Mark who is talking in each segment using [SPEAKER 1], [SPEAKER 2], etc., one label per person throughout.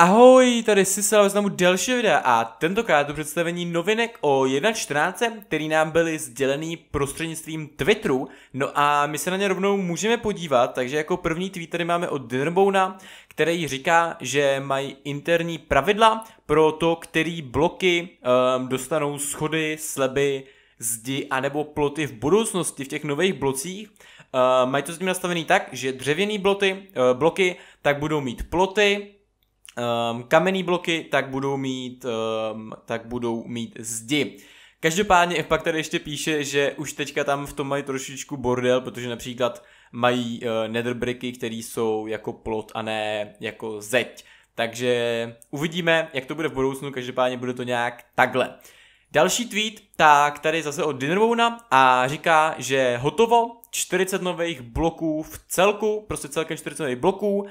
[SPEAKER 1] Ahoj, tady se znovu další videa a tentokrát do představení novinek o 1.14, který nám byly sdělený prostřednictvím Twitteru. No a my se na ně rovnou můžeme podívat, takže jako první tweet tady máme od Dinnerbouna, který říká, že mají interní pravidla pro to, který bloky um, dostanou schody, sleby, zdi anebo ploty v budoucnosti v těch nových blocích. Uh, mají to s tím nastavený tak, že dřevěné bloty, uh, bloky tak budou mít ploty, um, ehm, kamenné bloky, tak budou mít, um, tak budou mít zdi. Každopádně pak tady ještě píše, že už teďka tam v tom mají trošičku bordel, protože například mají uh, netherbricky, které jsou jako plot a ne jako zeď. Takže uvidíme, jak to bude v budoucnu, každopádně bude to nějak takhle. Další tweet, tak tady zase od Dinnerwona a říká, že hotovo, 40 nových bloků v celku, prostě celkem 40 nových bloků,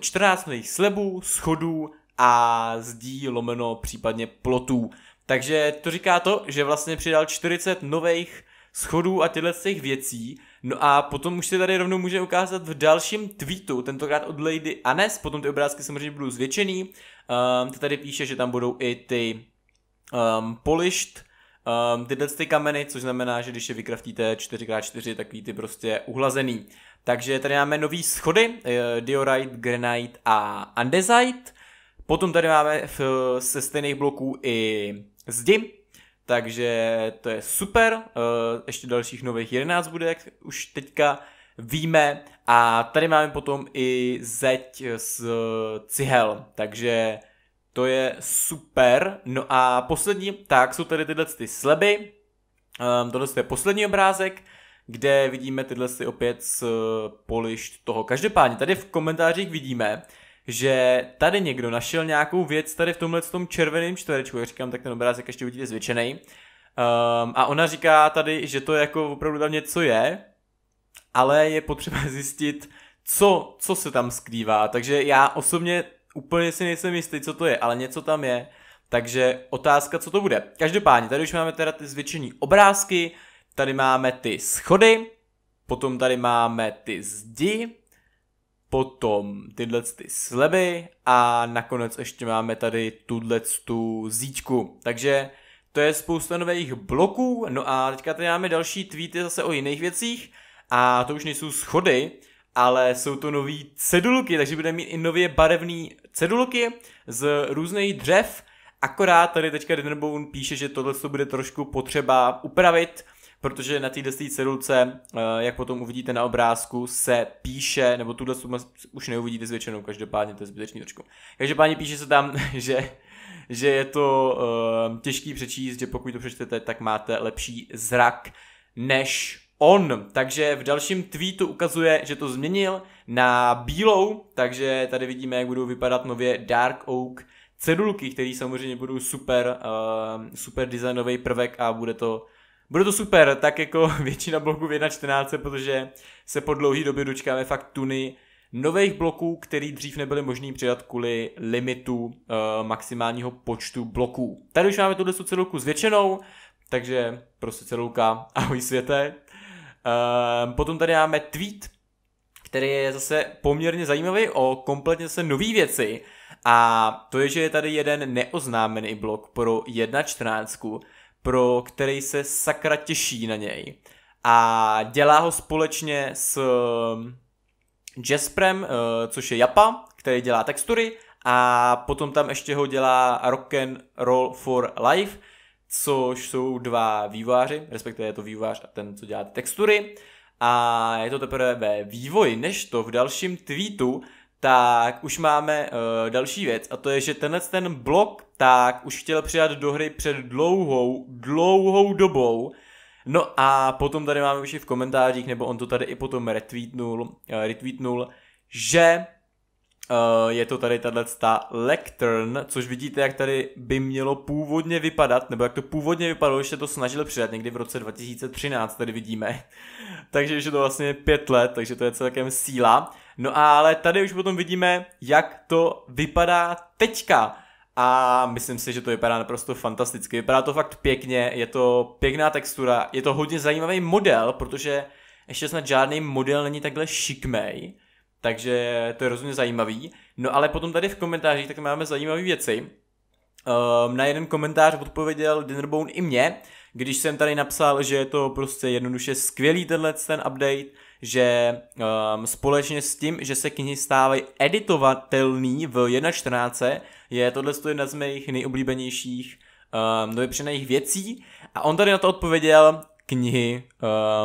[SPEAKER 1] 14 eh, nových slebů, schodů a zdí lomeno případně plotů. Takže to říká to, že vlastně přidal 40 nových schodů a těchto těch věcí. No a potom už se tady rovnou může ukázat v dalším tweetu, tentokrát od Lady Anes, potom ty obrázky samozřejmě budou zvětšený. Um, tady píše, že tam budou i ty um, polished Um, tyhle ty kameny, což znamená, že když je vykraftíte 4x4, tak ty prostě uhlazený. Takže tady máme nový schody, uh, Diorite, Granite a Andesite. Potom tady máme v, se stejných bloků i zdi, takže to je super. Uh, ještě dalších nových 11 bude, jak už teďka víme. A tady máme potom i zeď z cihel, takže to je super. No a poslední, tak jsou tady tyhle ty sleby. Um, tohle je poslední obrázek, kde vidíme tyhle si opět z eh, polišť polišt toho. Každopádně tady v komentářích vidíme, že tady někdo našel nějakou věc tady v tomhle tom červeném čtverečku, jak říkám, tak ten obrázek ještě uvidíte zvětšený. Um, a ona říká tady, že to jako opravdu tam něco je, ale je potřeba zjistit, co, co se tam skrývá. Takže já osobně úplně si nejsem jistý, co to je, ale něco tam je. Takže otázka, co to bude. Každopádně, tady už máme teda ty zvětšení obrázky, tady máme ty schody, potom tady máme ty zdi, potom tyhle ty sleby a nakonec ještě máme tady tuhle tu zíčku. Takže to je spousta nových bloků, no a teďka tady máme další tweety zase o jiných věcích a to už nejsou schody, ale jsou to nové cedulky, takže budeme mít i nově barevný cedulky z různých dřev, akorát tady teďka Dinnerbone píše, že tohle bude trošku potřeba upravit, protože na této cedulce, eh, jak potom uvidíte na obrázku, se píše, nebo tuhle už neuvidíte zvětšenou, každopádně to je zbytečný trošku. Každopádně píše se tam, že že je to uh, těžký přečíst, že pokud to přečtete, tak máte lepší zrak než on. Takže v dalším tweetu ukazuje, že to změnil na bílou, takže tady vidíme, jak budou vypadat nově Dark Oak cedulky, které samozřejmě budou super, uh, super designový prvek a bude to bude to super, tak jako většina bloků v 1.14, protože se po dlouhý době dočkáme fakt tuny nových bloků, který dřív nebyly možný přidat kvůli limitu uh, maximálního počtu bloků. Tady už máme tuhle cedulku zvětšenou, takže prostě cedulka, ahoj světe, Ehm, potom tady máme tweet, který je zase poměrně zajímavý o kompletně zase nové věci. A to je, že je tady jeden neoznámený blok pro 1.14, pro který se sakra těší na něj. A dělá ho společně s ehm, Jesprem, eh, což je Japa, který dělá textury a potom tam ještě ho dělá Rock and Roll for Life, což jsou dva vývojáři, respektive je to vývojář a ten, co dělá ty textury. A je to teprve ve vývoji, než to v dalším tweetu, tak už máme uh, další věc a to je, že tenhle ten blok tak už chtěl přijat do hry před dlouhou, dlouhou dobou. No a potom tady máme už i v komentářích, nebo on to tady i potom retweetnul, uh, retweetnul že Eh, je to tady tato lectern, což vidíte, jak tady by mělo původně vypadat, nebo jak to původně vypadalo, když se to snažili přidat někdy v roce 2013, tady vidíme. takže už je to vlastně pět let, takže to je celkem síla. No ale tady už potom vidíme, jak to vypadá teďka. A myslím si, že to vypadá naprosto fantasticky. Vypadá to fakt pěkně, je to pěkná textura, je to hodně zajímavý model, protože ještě snad žádný model není takhle šikmej takže to je rozhodně zajímavý. No ale potom tady v komentářích tak máme zajímavé věci. Um, na jeden komentář odpověděl Dinnerbone i mě, když jsem tady napsal, že je to prostě jednoduše skvělý tenhle ten update, že um, společně s tím, že se knihy stávají editovatelný v 1.14, je tohle jedna z mých nejoblíbenějších um, ehm, dovepřených věcí. A on tady na to odpověděl, knihy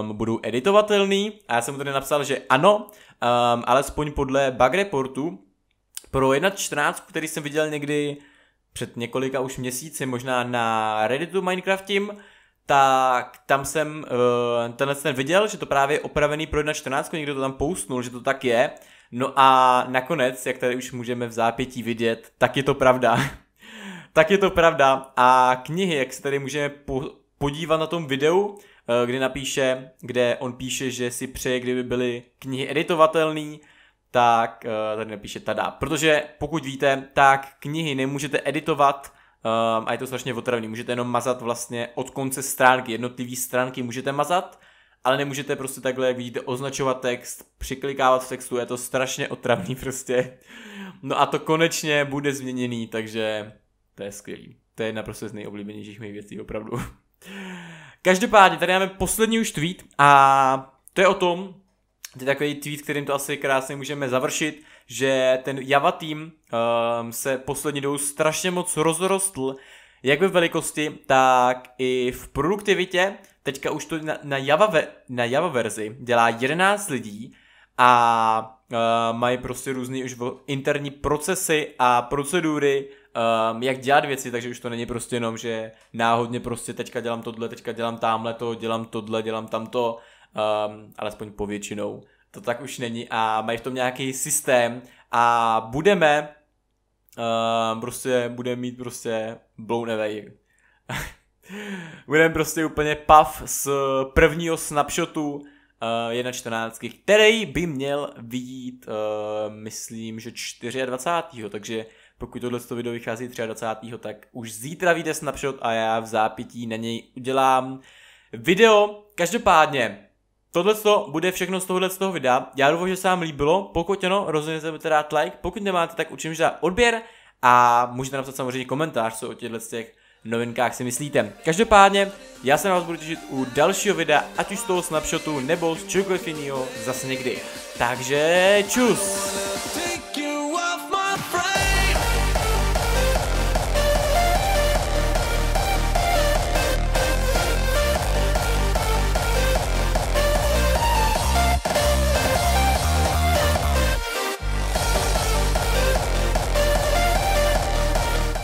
[SPEAKER 1] um, budou editovatelný a já jsem mu tady napsal, že ano, um, alespoň podle bug reportu, pro 1.14, který jsem viděl někdy před několika už měsíci, možná na Redditu Minecraftím, tak tam jsem uh, tenhle ten viděl, že to právě je opravený pro 1.14, někdo to tam pousnul, že to tak je. No a nakonec, jak tady už můžeme v zápětí vidět, tak je to pravda. tak je to pravda. A knihy, jak se tady můžeme po- podívat na tom videu, Eh, kdy napíše, kde on píše, že si přeje, kdyby byly knihy editovatelné, tak eh, tady napíše tada. Protože pokud víte, tak knihy nemůžete editovat ehm, a je to strašně otravný. Můžete jenom mazat vlastně od konce stránky, jednotlivý stránky můžete mazat, ale nemůžete prostě takhle, jak vidíte, označovat text, přiklikávat v textu, je to strašně otravný prostě. No a to konečně bude změněný, takže to je skvělý. To je naprosto z nejoblíbenějších mých věcí, opravdu. Každopádně, tady máme poslední už tweet a to je o tom, to je takový tweet, kterým to asi krásně můžeme završit, že ten Java tým um, se poslední dobou strašně moc rozrostl, jak ve velikosti, tak i v produktivitě. Teďka už to na, na, Java, ve, na Java verzi dělá 11 lidí a uh, mají prostě různé už interní procesy a procedury um, jak dělat věci, takže už to není prostě jenom, že náhodně prostě teďka dělám tohle, teďka dělám tamhle to, dělám tohle, dělám tamto, um, alespoň povětšinou. To tak už není a mají v tom nějaký systém a budeme um, prostě, budeme mít prostě blown away. budeme prostě úplně pav z prvního snapshotu, uh, 1.14, který by měl vyjít, uh, myslím, že 24. takže pokud tohle video vychází 23. tak už zítra vyjde snapshot a já v zápětí na něj udělám video. Každopádně, Tohle bude všechno z tohohle toho videa. Já doufám, že se vám líbilo. Pokud ano, rozhodně se dát like. Pokud nemáte, tak učím, že dát odběr a můžete napsat samozřejmě komentář, co o těchto těch novinkách si myslíte. Každopádně, já se na vás budu těšit u dalšího videa, ať už z toho snapshotu nebo z čokoliv jiného zase někdy. Takže čus!